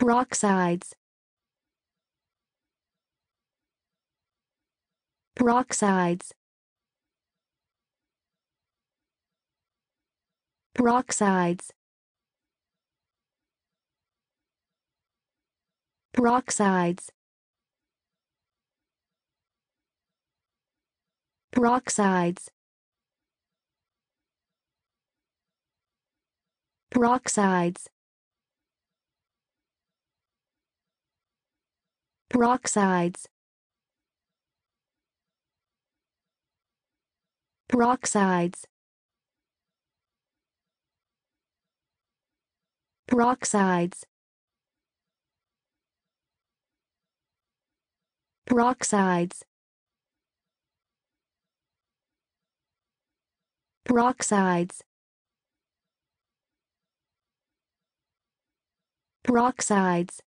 peroxides peroxides peroxides peroxides peroxides peroxides peroxides peroxides peroxides peroxides peroxides peroxides